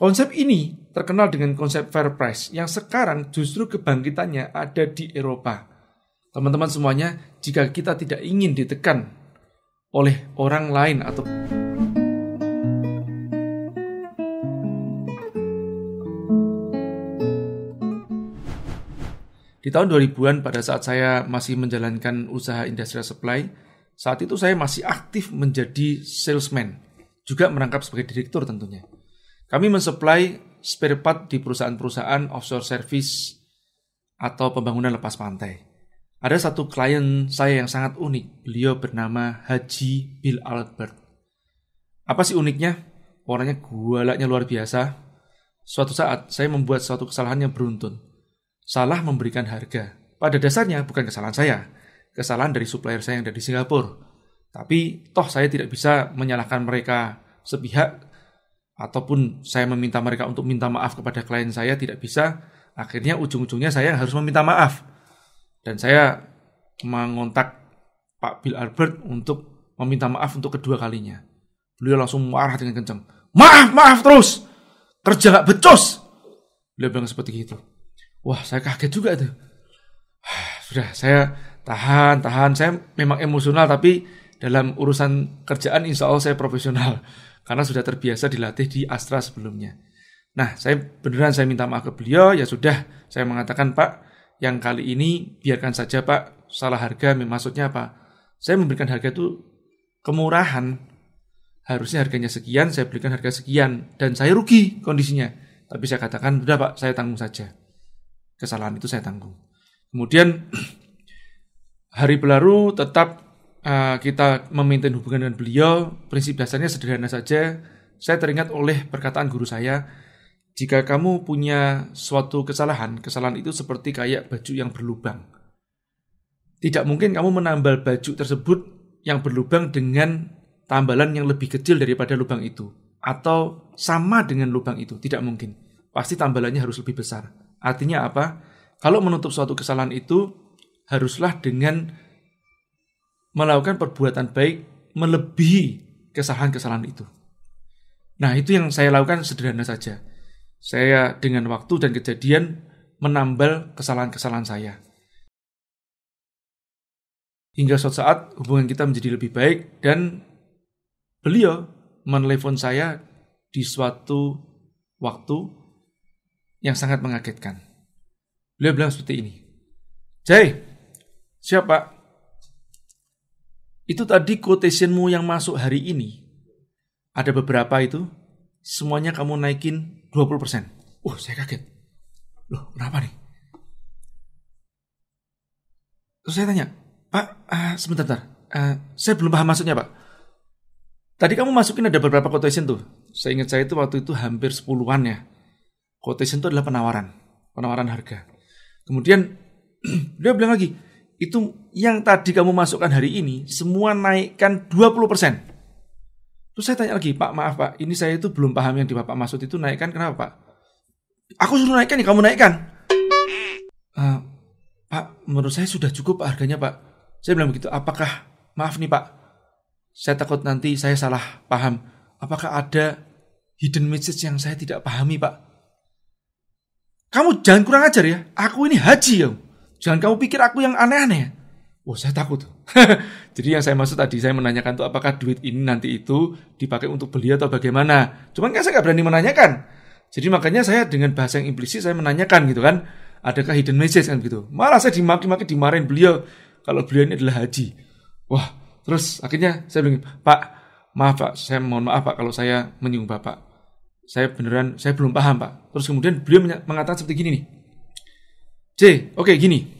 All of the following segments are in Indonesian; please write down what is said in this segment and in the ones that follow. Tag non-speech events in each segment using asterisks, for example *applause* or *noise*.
Konsep ini terkenal dengan konsep fair price yang sekarang justru kebangkitannya ada di Eropa. Teman-teman semuanya, jika kita tidak ingin ditekan oleh orang lain atau Di tahun 2000-an pada saat saya masih menjalankan usaha industrial supply, saat itu saya masih aktif menjadi salesman, juga merangkap sebagai direktur tentunya. Kami mensuplai spare part di perusahaan-perusahaan offshore service atau pembangunan lepas pantai. Ada satu klien saya yang sangat unik. Beliau bernama Haji Bill Albert. Apa sih uniknya? Orangnya gualaknya luar biasa. Suatu saat saya membuat suatu kesalahan yang beruntun. Salah memberikan harga. Pada dasarnya bukan kesalahan saya. Kesalahan dari supplier saya yang dari Singapura. Tapi toh saya tidak bisa menyalahkan mereka sepihak ataupun saya meminta mereka untuk minta maaf kepada klien saya tidak bisa, akhirnya ujung-ujungnya saya harus meminta maaf. Dan saya mengontak Pak Bill Albert untuk meminta maaf untuk kedua kalinya. Beliau langsung marah dengan kencang. Maaf, maaf terus. Kerja gak becus. Beliau bilang seperti itu. Wah, saya kaget juga itu. *sighs* Sudah, saya tahan, tahan. Saya memang emosional tapi dalam urusan kerjaan insya Allah saya profesional *laughs* karena sudah terbiasa dilatih di Astra sebelumnya. Nah, saya beneran saya minta maaf ke beliau, ya sudah, saya mengatakan Pak, yang kali ini biarkan saja Pak, salah harga, maksudnya apa? Saya memberikan harga itu kemurahan, harusnya harganya sekian, saya berikan harga sekian, dan saya rugi kondisinya. Tapi saya katakan, sudah Pak, saya tanggung saja. Kesalahan itu saya tanggung. Kemudian, *clears throat* hari belaru tetap uh, kita memaintain hubungan dengan beliau, prinsip dasarnya sederhana saja. Saya teringat oleh perkataan guru saya, jika kamu punya suatu kesalahan, kesalahan itu seperti kayak baju yang berlubang. Tidak mungkin kamu menambal baju tersebut yang berlubang dengan tambalan yang lebih kecil daripada lubang itu atau sama dengan lubang itu, tidak mungkin. Pasti tambalannya harus lebih besar. Artinya apa? Kalau menutup suatu kesalahan itu haruslah dengan melakukan perbuatan baik melebihi kesalahan-kesalahan itu. Nah, itu yang saya lakukan sederhana saja. Saya dengan waktu dan kejadian menambal kesalahan-kesalahan saya. Hingga suatu saat hubungan kita menjadi lebih baik dan beliau menelpon saya di suatu waktu yang sangat mengagetkan. Beliau bilang seperti ini. Jai, siapa? Itu tadi quotationmu yang masuk hari ini. Ada beberapa itu. Semuanya kamu naikin 20%. Uh, saya kaget. Loh, kenapa nih? Terus saya tanya, Pak, uh, sebentar, Uh, saya belum paham maksudnya, Pak. Tadi kamu masukin ada beberapa quotation tuh. Saya ingat saya itu waktu itu hampir sepuluhan ya. Quotation itu adalah penawaran. Penawaran harga. Kemudian, *clears throat* dia bilang lagi, itu yang tadi kamu masukkan hari ini semua naikkan 20%. Terus saya tanya lagi, Pak maaf Pak, ini saya itu belum paham yang di Bapak maksud itu naikkan kenapa Pak? Aku suruh naikkan ya kamu naikkan. Uh, Pak, menurut saya sudah cukup Pak harganya Pak. Saya bilang begitu, apakah, maaf nih Pak, saya takut nanti saya salah paham. Apakah ada hidden message yang saya tidak pahami Pak? Kamu jangan kurang ajar ya, aku ini haji ya. Jangan kamu pikir aku yang aneh-aneh. Oh, saya takut. *laughs* Jadi yang saya maksud tadi, saya menanyakan tuh apakah duit ini nanti itu dipakai untuk beli atau bagaimana. Cuman kan saya nggak berani menanyakan. Jadi makanya saya dengan bahasa yang implisit saya menanyakan gitu kan. Adakah hidden message kan gitu. Malah saya dimaki-maki dimarahin beliau. Kalau beliau ini adalah haji. Wah, terus akhirnya saya bilang, Pak, maaf Pak, saya mohon maaf Pak kalau saya menyinggung Bapak. Saya beneran, saya belum paham Pak. Terus kemudian beliau mengatakan seperti gini nih. C, oke okay, gini.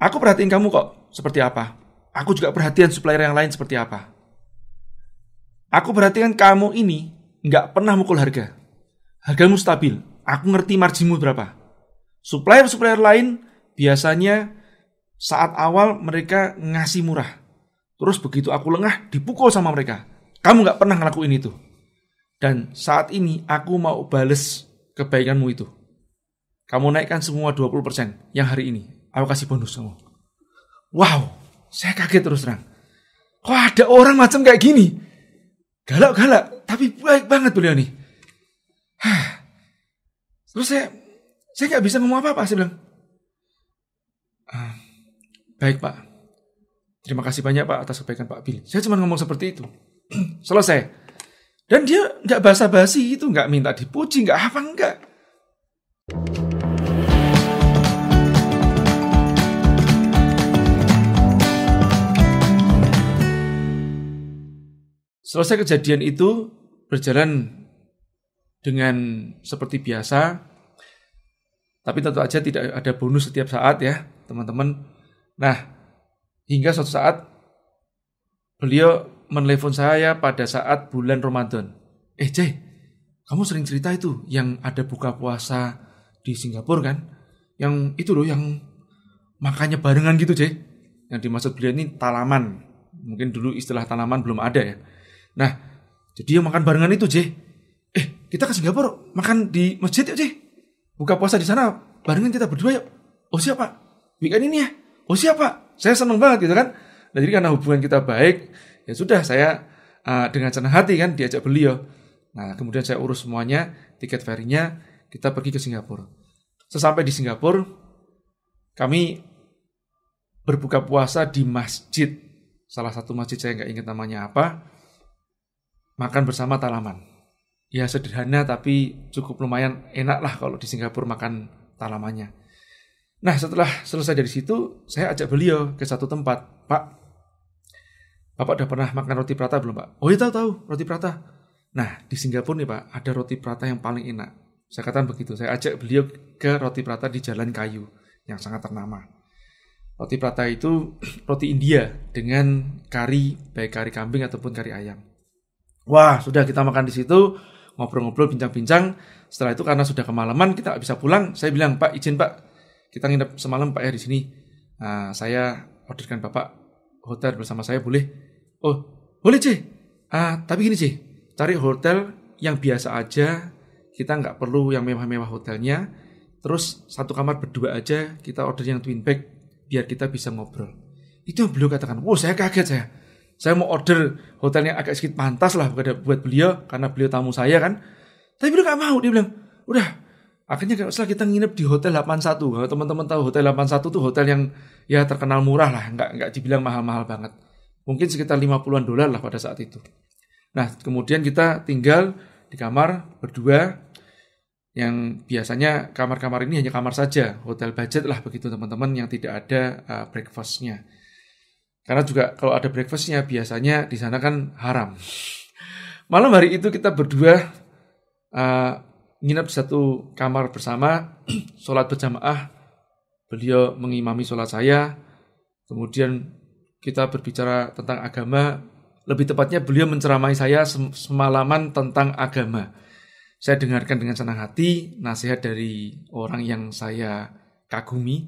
Aku perhatiin kamu kok seperti apa. Aku juga perhatian supplier yang lain seperti apa. Aku perhatikan kamu ini nggak pernah mukul harga. Hargamu stabil. Aku ngerti marginmu berapa. Supplier-supplier lain biasanya saat awal mereka ngasih murah. Terus begitu aku lengah, dipukul sama mereka. Kamu nggak pernah ngelakuin itu. Dan saat ini aku mau bales kebaikanmu itu. Kamu naikkan semua 20% yang hari ini. Aku kasih bonus kamu. Wow, saya kaget terus terang. Kok ada orang macam kayak gini? Galak-galak, tapi baik banget beliau nih. Hah. Terus saya, saya nggak bisa ngomong apa-apa. Saya bilang, ah, baik pak, terima kasih banyak pak atas kebaikan Pak Bill. Saya cuma ngomong seperti itu. *clears throat* Selesai. Dan dia nggak basa-basi itu, nggak minta dipuji, nggak apa nggak. Selesai kejadian itu berjalan dengan seperti biasa, tapi tentu aja tidak ada bonus setiap saat ya, teman-teman. Nah, hingga suatu saat beliau menelepon saya pada saat bulan Ramadan. Eh, Jay, kamu sering cerita itu yang ada buka puasa di Singapura kan? Yang itu loh yang makanya barengan gitu, Jay. Yang dimaksud beliau ini talaman. Mungkin dulu istilah talaman belum ada ya. Nah, jadi yang makan barengan itu, jeh Eh, kita ke Singapura makan di masjid yuk, jeh Buka puasa di sana barengan kita berdua yuk. Oh siapa? bikin ini ya. Oh siapa? Saya senang banget gitu kan. Nah, jadi karena hubungan kita baik, ya sudah saya uh, dengan senang hati kan diajak beliau. Nah, kemudian saya urus semuanya, tiket ferinya, kita pergi ke Singapura. Sesampai di Singapura, kami berbuka puasa di masjid. Salah satu masjid saya nggak ingat namanya apa makan bersama talaman. Ya sederhana tapi cukup lumayan enak lah kalau di Singapura makan talamannya. Nah setelah selesai dari situ, saya ajak beliau ke satu tempat. Pak, Bapak udah pernah makan roti prata belum Pak? Oh ya tahu tahu roti prata. Nah di Singapura nih Pak ada roti prata yang paling enak. Saya katakan begitu. Saya ajak beliau ke roti prata di Jalan Kayu yang sangat ternama. Roti prata itu *clears throat* roti India dengan kari, baik kari kambing ataupun kari ayam. Wah, sudah kita makan di situ, ngobrol-ngobrol, bincang-bincang. Setelah itu karena sudah kemalaman, kita nggak bisa pulang. Saya bilang, Pak, izin Pak, kita nginep semalam Pak ya di sini. Nah, saya orderkan Bapak hotel bersama saya boleh? Oh, boleh sih. Ah, tapi gini sih, cari hotel yang biasa aja. Kita nggak perlu yang mewah-mewah hotelnya. Terus satu kamar berdua aja, kita order yang twin bed biar kita bisa ngobrol. Itu yang beliau katakan. Wow, saya kaget saya saya mau order hotel yang agak sedikit pantas lah buat beliau karena beliau tamu saya kan tapi beliau nggak mau dia bilang udah akhirnya kalau usah kita nginep di hotel 81 kalau teman-teman tahu hotel 81 tuh hotel yang ya terkenal murah lah nggak nggak dibilang mahal-mahal banget mungkin sekitar 50-an dolar lah pada saat itu nah kemudian kita tinggal di kamar berdua yang biasanya kamar-kamar ini hanya kamar saja hotel budget lah begitu teman-teman yang tidak ada uh, breakfastnya karena juga kalau ada breakfastnya biasanya di sana kan haram. Malam hari itu kita berdua uh, eh, nginap satu kamar bersama, *clears throat* sholat berjamaah. Beliau mengimami sholat saya. Kemudian kita berbicara tentang agama. Lebih tepatnya beliau menceramahi saya semalaman tentang agama. Saya dengarkan dengan senang hati nasihat dari orang yang saya kagumi,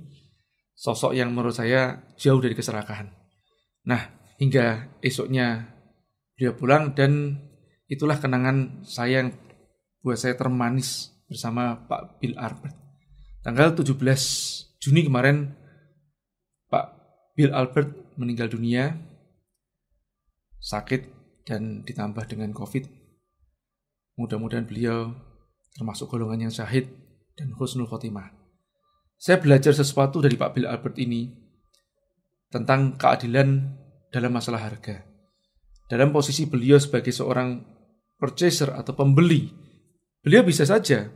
sosok yang menurut saya jauh dari keserakahan. Nah, hingga esoknya dia pulang dan itulah kenangan saya yang buat saya termanis bersama Pak Bill Albert. Tanggal 17 Juni kemarin Pak Bill Albert meninggal dunia sakit dan ditambah dengan COVID. Mudah-mudahan beliau termasuk golongan yang syahid dan husnul khotimah. Saya belajar sesuatu dari Pak Bill Albert ini tentang keadilan dalam masalah harga. Dalam posisi beliau sebagai seorang purchaser atau pembeli, beliau bisa saja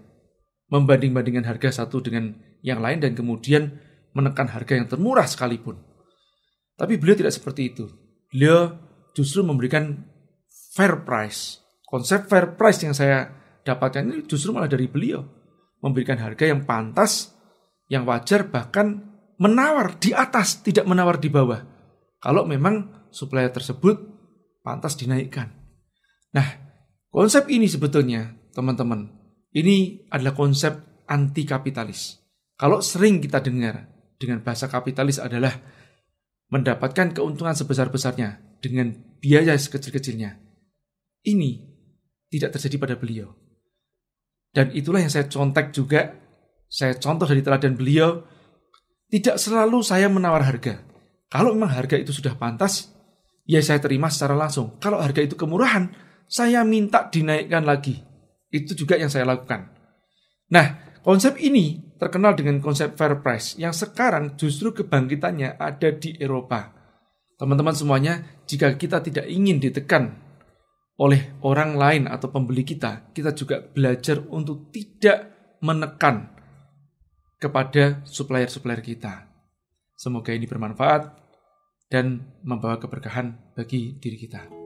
membanding-bandingkan harga satu dengan yang lain dan kemudian menekan harga yang termurah sekalipun. Tapi beliau tidak seperti itu. Beliau justru memberikan fair price. Konsep fair price yang saya dapatkan ini justru malah dari beliau. Memberikan harga yang pantas, yang wajar, bahkan menawar di atas, tidak menawar di bawah. Kalau memang supplier tersebut pantas dinaikkan. Nah, konsep ini sebetulnya, teman-teman, ini adalah konsep anti kapitalis. Kalau sering kita dengar dengan bahasa kapitalis adalah mendapatkan keuntungan sebesar-besarnya dengan biaya sekecil-kecilnya. Ini tidak terjadi pada beliau. Dan itulah yang saya contek juga, saya contoh dari teladan beliau tidak selalu saya menawar harga. Kalau memang harga itu sudah pantas, ya saya terima secara langsung. Kalau harga itu kemurahan, saya minta dinaikkan lagi. Itu juga yang saya lakukan. Nah, konsep ini terkenal dengan konsep fair price yang sekarang justru kebangkitannya ada di Eropa. Teman-teman semuanya, jika kita tidak ingin ditekan oleh orang lain atau pembeli kita, kita juga belajar untuk tidak menekan kepada supplier-supplier kita. Semoga ini bermanfaat dan membawa keberkahan bagi diri kita.